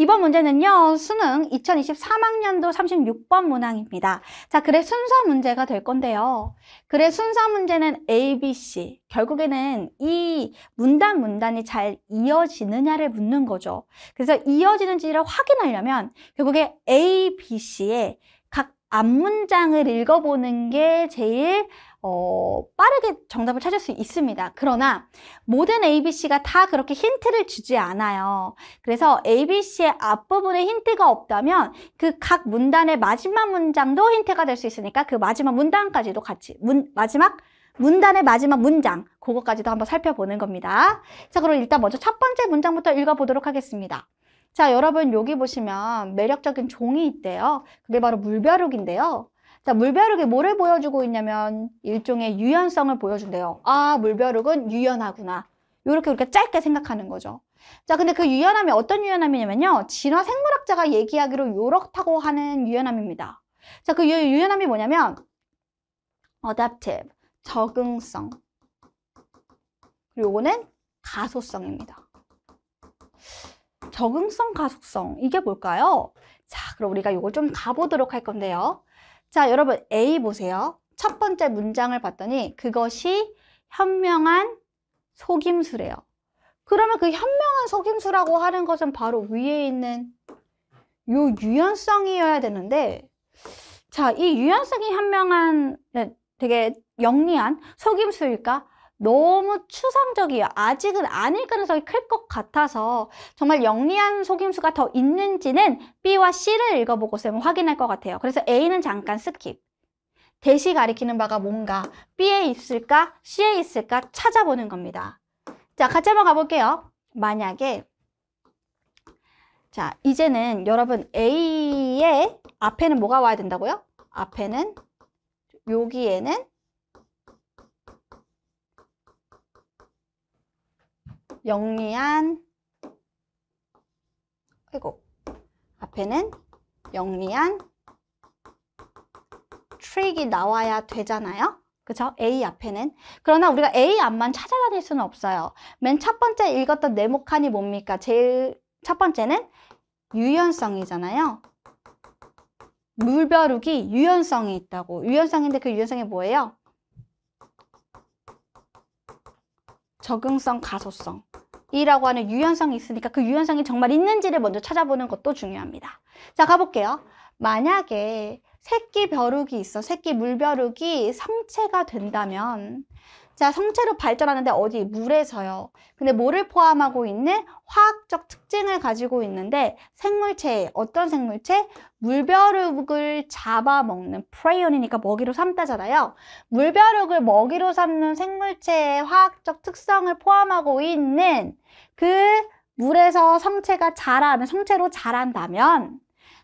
이번 문제는요. 수능 2023학년도 36번 문항입니다. 자, 글의 순서 문제가 될 건데요. 글의 순서 문제는 A, B, C. 결국에는 이 문단 문단이 잘 이어지느냐를 묻는 거죠. 그래서 이어지는지를 확인하려면 결국에 A, B, c 에 앞문장을 읽어보는 게 제일 어, 빠르게 정답을 찾을 수 있습니다. 그러나 모든 ABC가 다 그렇게 힌트를 주지 않아요. 그래서 ABC의 앞부분에 힌트가 없다면 그 각 문단의 마지막 문장도 힌트가 될 수 있으니까 그 마지막 문단까지도 같이 문, 마지막 문단의 마지막 문장 그것까지도 한번 살펴보는 겁니다. 자 그럼 일단 먼저 첫 번째 문장부터 읽어보도록 하겠습니다. 자, 여러분 여기 보시면 매력적인 종이 있대요. 그게 바로 물벼룩인데요. 자, 물벼룩이 뭐를 보여주고 있냐면 일종의 유연성을 보여준대요. 아, 물벼룩은 유연하구나. 이렇게 이렇게 짧게 생각하는 거죠. 자, 근데 그 유연함이 어떤 유연함이냐면요. 진화 생물학자가 얘기하기로 요렇다고 하는 유연함입니다. 자, 그 유연함이 뭐냐면 adaptive, 적응성. 그리고 요거는 가소성입니다. 적응성 가속성 이게 뭘까요? 자 그럼 우리가 이걸 좀 가보도록 할 건데요 자 여러분 A 보세요 첫 번째 문장을 봤더니 그것이 현명한 속임수래요 그러면 그 현명한 속임수라고 하는 것은 바로 위에 있는 요 유연성이어야 되는데 자이 유연성이 현명한 네, 되게 영리한 속임수일까? 너무 추상적이에요. 아직은 아닐 가능성이 클 것 같아서 정말 영리한 속임수가 더 있는지는 B와 C를 읽어보고 쌤은 확인할 것 같아요. 그래서 A는 잠깐 스킵. 대시 가리키는 바가 뭔가 B에 있을까 C에 있을까 찾아보는 겁니다. 자 같이 한번 가볼게요. 만약에 자 이제는 여러분 A의 앞에는 뭐가 와야 된다고요? 앞에는 여기에는 영리한 아이 앞에는 영리한 트릭이 나와야 되잖아요. 그죠? A 앞에는. 그러나 우리가 A 앞만 찾아다닐 수는 없어요. 맨 첫 번째 읽었던 네모칸이 뭡니까? 제일 첫 번째는 유연성이잖아요. 물벼룩이 유연성이 있다고. 유연성인데 그 유연성이 뭐예요? 적응성, 가소성. 이라고 하는 유연성이 있으니까 그 유연성이 정말 있는지를 먼저 찾아보는 것도 중요합니다. 자, 가볼게요. 만약에 새끼 벼룩이 있어 새끼 물벼룩이 성체가 된다면 자, 성체로 발전하는데 어디? 물에서요. 근데 뭐를 포함하고 있는 화학적 특징을 가지고 있는데 생물체, 어떤 생물체? 물벼룩을 잡아먹는 프레이온이니까 먹이로 삼다잖아요. 물벼룩을 먹이로 삼는 생물체의 화학적 특성을 포함하고 있는 그 물에서 성체가 자라는 성체로 자란다면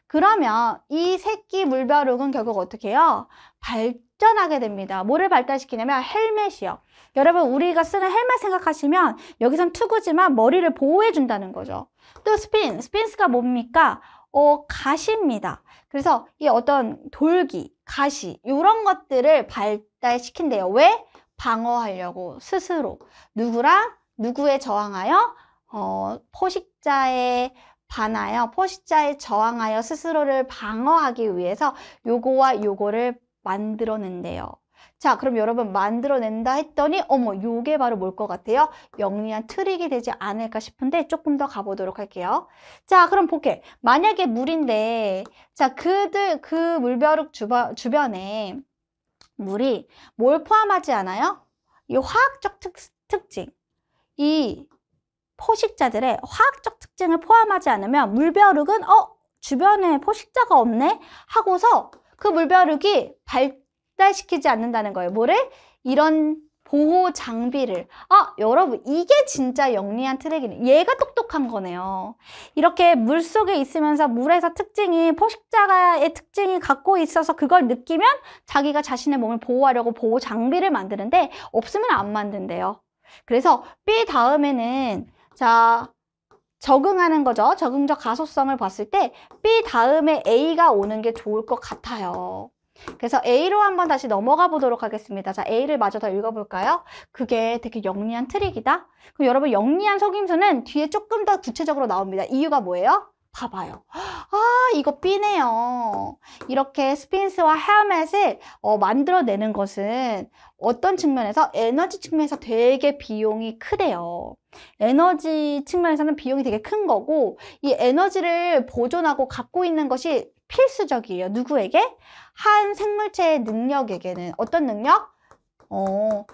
그러면 이 새끼 물벼룩은 결국 어떻게 해요? 발, 직전하게 됩니다. 뭐를 발달시키냐면 헬멧이요. 여러분 우리가 쓰는 헬멧 생각하시면 여기선 투구지만 머리를 보호해준다는 거죠. 또 스핀, 스핀스가 뭡니까? 어, 가시입니다. 그래서 이 어떤 돌기, 가시 이런 것들을 발달시킨대요. 왜? 방어하려고 스스로 누구랑 누구에 저항하여 어, 포식자에 반하여 포식자에 저항하여 스스로를 방어하기 위해서 요거와 요거를 만들어낸대요. 자 그럼 여러분 만들어낸다 했더니 어머 요게 바로 뭘 것 같아요? 영리한 트릭이 되지 않을까 싶은데 조금 더 가보도록 할게요 자 그럼 볼게 만약에 물인데 자 그들 그 물벼룩 주바, 주변에 물이 뭘 포함하지 않아요? 이 화학적 특, 특징 이 포식자들의 화학적 특징을 포함하지 않으면 물벼룩은 어 주변에 포식자가 없네 하고서 그 물벼룩이 발달시키지 않는다는 거예요. 뭐를? 이런 보호 장비를. 아, 여러분, 이게 진짜 영리한 트랙이네. 얘가 똑똑한 거네요. 이렇게 물 속에 있으면서 물에서 특징이, 포식자의 가 특징이 갖고 있어서 그걸 느끼면 자기가 자신의 몸을 보호하려고 보호 장비를 만드는데 없으면 안 만든대요. 그래서 B 다음에는 자, 적응하는 거죠. 적응적 가소성을 봤을 때 B 다음에 A가 오는 게 좋을 것 같아요. 그래서 A로 한번 다시 넘어가 보도록 하겠습니다. 자, A를 마저 더 읽어볼까요? 그게 되게 영리한 트릭이다. 그럼 여러분, 영리한 속임수는 뒤에 조금 더 구체적으로 나옵니다. 이유가 뭐예요? 봐봐요. 아 이거 삐네요 이렇게 스핀스와 헬멧을 어, 만들어내는 것은 어떤 측면에서 에너지 측면에서 되게 비용이 크대요. 에너지 측면에서는 비용이 되게 큰 거고 이 에너지를 보존하고 갖고 있는 것이 필수적이에요. 누구에게? 한 생물체의 능력에게는 어떤 능력? 어,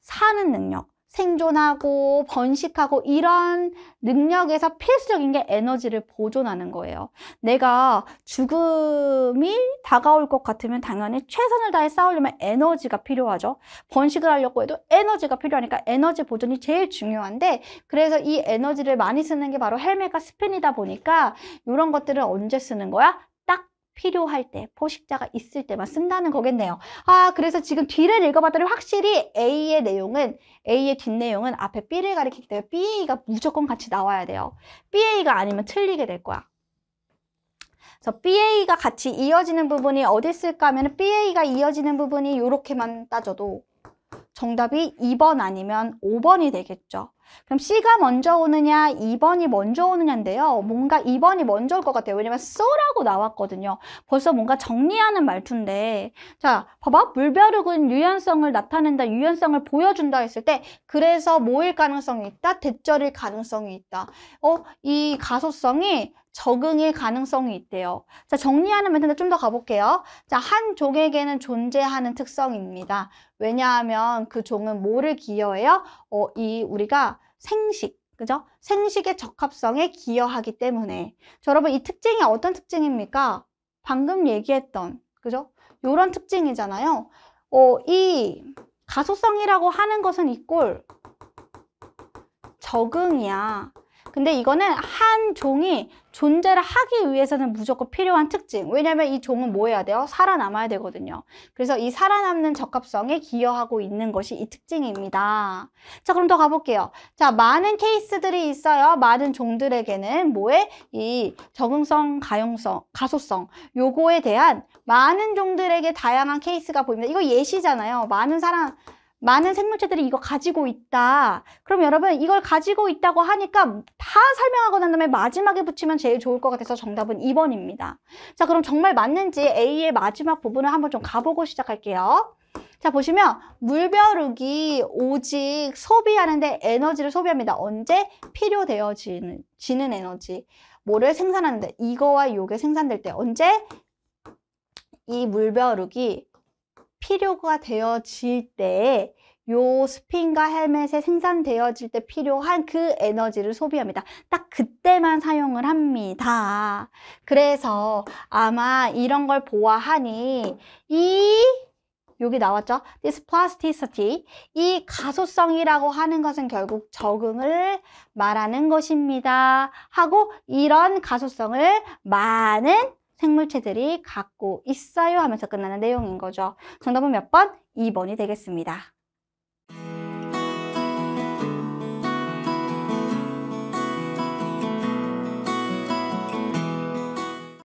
사는 능력. 생존하고 번식하고 이런 능력에서 필수적인 게 에너지를 보존하는 거예요. 내가 죽음이 다가올 것 같으면 당연히 최선을 다해 싸우려면 에너지가 필요하죠. 번식을 하려고 해도 에너지가 필요하니까 에너지 보존이 제일 중요한데 그래서 이 에너지를 많이 쓰는 게 바로 헬멧과 스핀이다 보니까 이런 것들을 언제 쓰는 거야? 필요할 때, 포식자가 있을 때만 쓴다는 거겠네요. 아, 그래서 지금 뒤를 읽어봤더니 확실히 A의 내용은, A의 뒷내용은 앞에 B를 가리키기 때문에 BA가 무조건 같이 나와야 돼요. BA가 아니면 틀리게 될 거야. 그래서 BA가 같이 이어지는 부분이 어디 있을까 하면 BA가 이어지는 부분이 이렇게만 따져도 정답이 2번 아니면 5번이 되겠죠. 그럼 C가 먼저 오느냐 2번이 먼저 오느냐인데요. 뭔가 2번이 먼저 올 것 같아요. 왜냐면 써라고 나왔거든요. 벌써 뭔가 정리하는 말투인데 자 봐봐 물벼룩은 유연성을 나타낸다 유연성을 보여준다 했을 때 그래서 모일 가능성이 있다 대절일 가능성이 있다 어 이 가소성이 적응의 가능성이 있대요. 자, 정리하는 멘트인데 좀 더 가볼게요. 자, 한 종에게는 존재하는 특성입니다. 왜냐하면 그 종은 뭐를 기여해요? 어, 이 우리가 생식, 그죠? 생식의 적합성에 기여하기 때문에 자, 여러분 이 특징이 어떤 특징입니까? 방금 얘기했던 그죠? 요런 특징이잖아요. 어, 이 가소성이라고 하는 것은 이 꼴 적응이야. 근데 이거는 한 종이 존재를 하기 위해서는 무조건 필요한 특징. 왜냐면 이 종은 뭐 해야 돼요? 살아남아야 되거든요. 그래서 이 살아남는 적합성에 기여하고 있는 것이 이 특징입니다. 자, 그럼 더 가볼게요. 자, 많은 케이스들이 있어요. 많은 종들에게는 뭐에? 이 적응성, 가용성, 가소성 요거에 대한 많은 종들에게 다양한 케이스가 보입니다. 이거 예시잖아요. 많은 사람, 많은 생물체들이 이거 가지고 있다. 그럼 여러분 이걸 가지고 있다고 하니까 다 설명하고 난 다음에 마지막에 붙이면 제일 좋을 것 같아서 정답은 2번입니다. 자 그럼 정말 맞는지 A의 마지막 부분을 한번 좀 가보고 시작할게요. 자 보시면 물벼룩이 오직 소비하는데 에너지를 소비합니다. 언제? 필요되어지는 지는 에너지. 뭐를 생산하는데 이거와 요게 생산될 때 언제? 이 물벼룩이 필요가 되어질 때요 스핀과 헬멧에 생산되어질 때 필요한 그 에너지를 소비합니다. 딱 그때만 사용을 합니다. 그래서 아마 이런 걸 보아하니 이 여기 나왔죠? This plasticity. 이 가소성이라고 하는 것은 결국 적응을 말하는 것입니다. 하고 이런 가소성을 많은 생물체들이 갖고 있어요 하면서 끝나는 내용인 거죠. 정답은 몇 번? 2번이 되겠습니다.